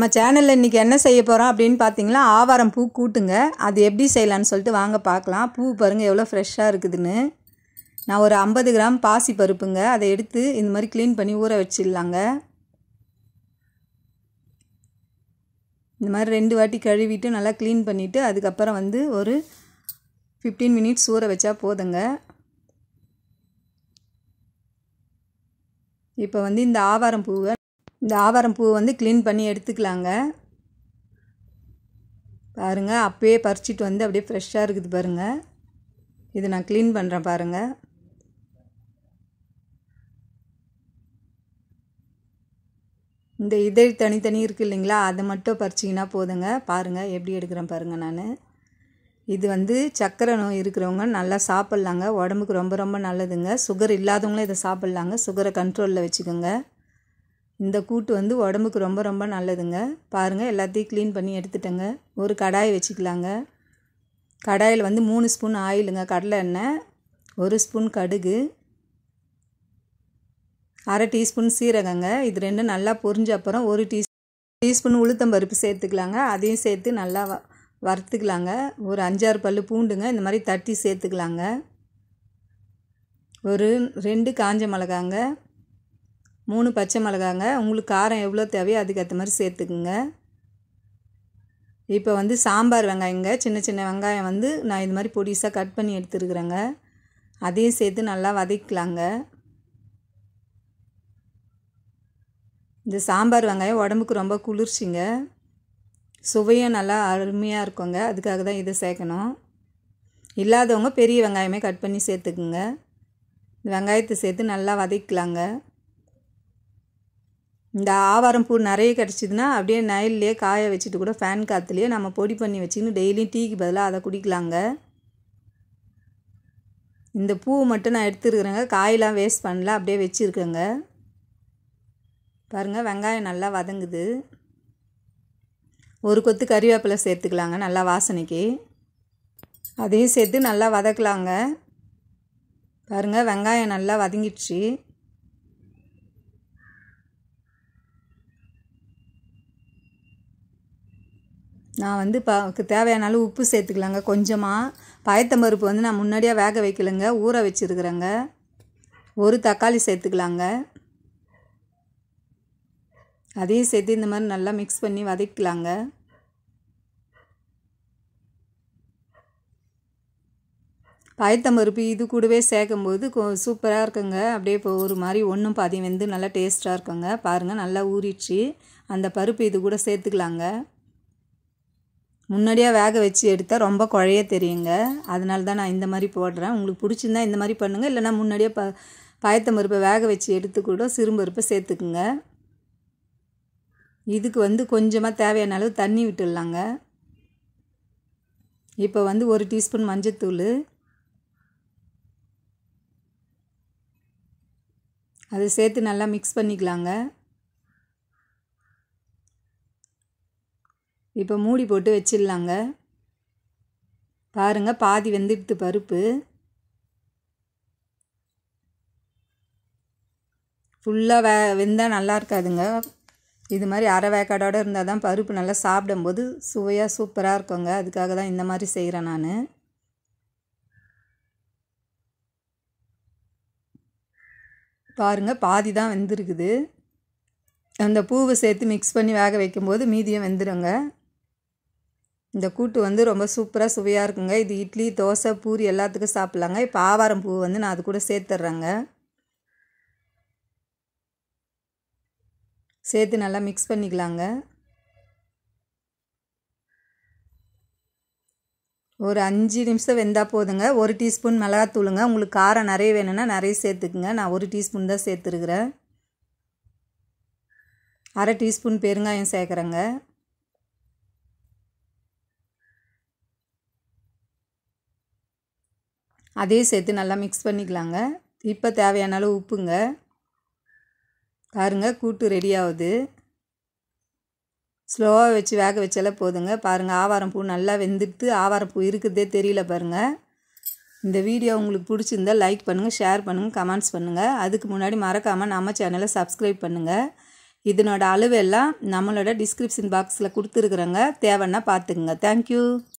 நம்ம சேனலில் இன்றைக்கி என்ன செய்ய போகிறோம் அப்படின்னு பார்த்தீங்களா ஆவாரம் பூ கூட்டுங்க அது எப்படி செய்யலான்னு சொல்லிட்டு வாங்க பார்க்கலாம் பூ பாருங்கள் எவ்வளோ ஃப்ரெஷ்ஷாக இருக்குதுன்னு நான் ஒரு ஐம்பது கிராம் பாசி பருப்புங்க அதை எடுத்து இந்த மாதிரி க்ளீன் பண்ணி ஊற வச்சிடலாங்க இந்த மாதிரி ரெண்டு வாட்டி கழுவிட்டு நல்லா க்ளீன் பண்ணிவிட்டு அதுக்கப்புறம் வந்து ஒரு ஃபிஃப்டீன் மினிட்ஸ் ஊற வச்சா போதுங்க இப்போ வந்து இந்த ஆவாரம் பூவை இந்த ஆவாரம் பூவை வந்து க்ளீன் பண்ணி எடுத்துக்கலாங்க பாருங்கள் அப்பயே பறிச்சிட்டு வந்து அப்படியே ஃப்ரெஷ்ஷாக இருக்குது பாருங்கள் இது நான் க்ளீன் பண்ணுறேன் பாருங்கள் இந்த இதழ் தனித்தனி இருக்குது இல்லைங்களா அதை மட்டும் பறிச்சிங்கன்னா போதுங்க பாருங்கள் எப்படி எடுக்கிறேன் பாருங்கள் நான் இது வந்து சக்கரை நோய் இருக்கிறவங்க நல்லா சாப்பிட்லாங்க உடம்புக்கு ரொம்ப ரொம்ப நல்லதுங்க சுகர் இல்லாதவங்களும் இதை சாப்பிட்லாங்க சுகரை கண்ட்ரோலில் வச்சுக்கோங்க இந்த கூட்டு வந்து உடம்புக்கு ரொம்ப ரொம்ப நல்லதுங்க பாருங்கள் எல்லாத்தையும் க்ளீன் பண்ணி எடுத்துட்டேங்க ஒரு கடாயை வச்சுக்கலாங்க கடாயில் வந்து மூணு ஸ்பூன் ஆயிலுங்க கடலை எண்ணெய் ஒரு ஸ்பூன் கடுகு அரை டீஸ்பூன் சீரகங்க இது ரெண்டும் நல்லா பொரிஞ்ச அப்புறம் ஒரு டீ டீஸ்பூன் உளுத்தம்பருப்பு சேர்த்துக்கலாங்க அதையும் சேர்த்து நல்லா வறுத்துக்கலாங்க ஒரு அஞ்சாறு பல் பூண்டுங்க இந்த மாதிரி தட்டி சேர்த்துக்கலாங்க ஒரு ரெண்டு காஞ்ச மிளகாங்க மூணு பச்சை மிளகாங்க உங்களுக்கு காரம் எவ்வளோ தேவையோ அதுக்கேற்ற மாதிரி சேர்த்துக்குங்க இப்போ வந்து சாம்பார் வெங்காயங்க சின்ன சின்ன வெங்காயம் வந்து நான் இது மாதிரி பொடிசாக கட் பண்ணி எடுத்துருக்குறேங்க அதையும் சேர்த்து நல்லா வதக்கலாங்க இந்த சாம்பார் வெங்காயம் உடம்புக்கு ரொம்ப குளிர்ச்சிங்க சுவையும் நல்லா அருமையாக இருக்குங்க அதுக்காக தான் இதை சேர்க்கணும் இல்லாதவங்க பெரிய வெங்காயமே கட் பண்ணி சேர்த்துக்குங்க வெங்காயத்தை சேர்த்து நல்லா வதக்கலாங்க இந்த ஆவாரம் பூ நிறைய கிடச்சிதுன்னா அப்படியே நயல்லையே காய வச்சுட்டு கூட ஃபேன் காற்றுலையே நம்ம பொடி பண்ணி வச்சுக்கின்னு டெய்லியும் டீக்கு பதிலாக அதை குடிக்கலாங்க இந்த பூ மட்டும் நான் எடுத்துருக்குறேங்க காயெலாம் வேஸ்ட் பண்ணல அப்படியே வச்சுருக்கேங்க பாருங்கள் வெங்காயம் நல்லா வதங்குது ஒரு கொத்து கறிவேப்பிலை சேர்த்துக்கலாங்க நல்லா வாசனைக்கு அதையும் சேர்த்து நல்லா வதக்கலாங்க பாருங்கள் வெங்காயம் நல்லா வதங்கிடுச்சு நான் வந்து இப்போ தேவையான அளவு உப்பு சேர்த்துக்கலாங்க கொஞ்சமாக பயத்தம்பருப்பு வந்து நான் முன்னாடியே வேக வைக்கலைங்க ஊற வச்சுருக்குறேங்க ஒரு தக்காளி சேர்த்துக்கலாங்க அதையும் சேர்த்து இந்த மாதிரி நல்லா மிக்ஸ் பண்ணி வதக்கலாங்க பயத்தம்பருப்பு இது கூடவே சேர்க்கும்போது சூப்பராக இருக்குங்க அப்படியே இப்போ ஒரு மாதிரி ஒன்றும் பாதி வந்து நல்லா டேஸ்ட்டாக இருக்குங்க பாருங்கள் நல்லா ஊறிடுச்சு அந்த பருப்பு இது கூட சேர்த்துக்கலாங்க முன்னாடியாக வேக வச்சு எடுத்தால் ரொம்ப குழைய தெரியுங்க அதனால தான் நான் இந்த மாதிரி போடுறேன் உங்களுக்கு பிடிச்சிருந்தா இந்த மாதிரி பண்ணுங்கள் இல்லைனா முன்னாடியே ப பாயத்த பருப்பை வேக வச்சு எடுத்து கூட சிறும்பருப்பை சேர்த்துக்குங்க இதுக்கு வந்து கொஞ்சமாக தேவையான அளவு தண்ணி விட்டுடலாங்க இப்போ வந்து ஒரு டீஸ்பூன் மஞ்சத்தூள் அதை சேர்த்து நல்லா மிக்ஸ் பண்ணிக்கலாங்க இப்போ மூடி போட்டு வச்சிடலாங்க பாருங்கள் பாதி வெந்துடுத்து பருப்பு ஃபுல்லாக வே வெந்தால் நல்லா இருக்காதுங்க இது மாதிரி அரை வேக்காடோடு இருந்தால் தான் பருப்பு நல்லா சாப்பிடும்போது சுவையாக சூப்பராக இருக்குங்க அதுக்காக தான் இந்த மாதிரி செய்கிறேன் நான் பாருங்கள் பாதி தான் வெந்திருக்குது அந்த பூவை சேர்த்து மிக்ஸ் பண்ணி வேக வைக்கும்போது மீதியும் வெந்துடுங்க இந்த கூட்டு வந்து ரொம்ப சூப்பராக சுவையாக இருக்குங்க இது இட்லி தோசை பூரி எல்லாத்துக்கும் சாப்பிட்லாங்க இப்போ ஆவாரம் பூ வந்து நான் அது கூட சேர்த்துட்றேங்க சேர்த்து நல்லா மிக்ஸ் பண்ணிக்கலாங்க ஒரு அஞ்சு நிமிஷம் வெந்தால் போதுங்க ஒரு டீஸ்பூன் மிளகாத்தூளுங்க உங்களுக்கு காரம் நிறைய வேணும்னா நிறைய சேர்த்துக்குங்க நான் ஒரு டீஸ்பூன் தான் சேர்த்துருக்குறேன் அரை டீஸ்பூன் பெருங்காயம் சேர்க்குறேங்க அதையும் சேர்த்து நல்லா மிக்ஸ் பண்ணிக்கலாங்க இப்போ தேவையான அளவு உப்புங்க பாருங்கள் கூட்டு ரெடி ஆகுது ஸ்லோவாக வச்சு வேக வச்சாலே போதுங்க பாருங்கள் ஆவாரம் பூ நல்லா வெந்துட்டு ஆவாரம் பூ இருக்குதே தெரியல பாருங்கள் இந்த வீடியோ உங்களுக்கு பிடிச்சிருந்தால் லைக் பண்ணுங்கள் ஷேர் பண்ணுங்கள் கமெண்ட்ஸ் பண்ணுங்கள் அதுக்கு முன்னாடி மறக்காமல் நம்ம சேனலை சப்ஸ்கிரைப் பண்ணுங்கள் இதனோட அளவெல்லாம் நம்மளோட டிஸ்கிரிப்ஷன் பாக்ஸில் கொடுத்துருக்குறோங்க தேவைன்னா பார்த்துக்குங்க தேங்க்யூ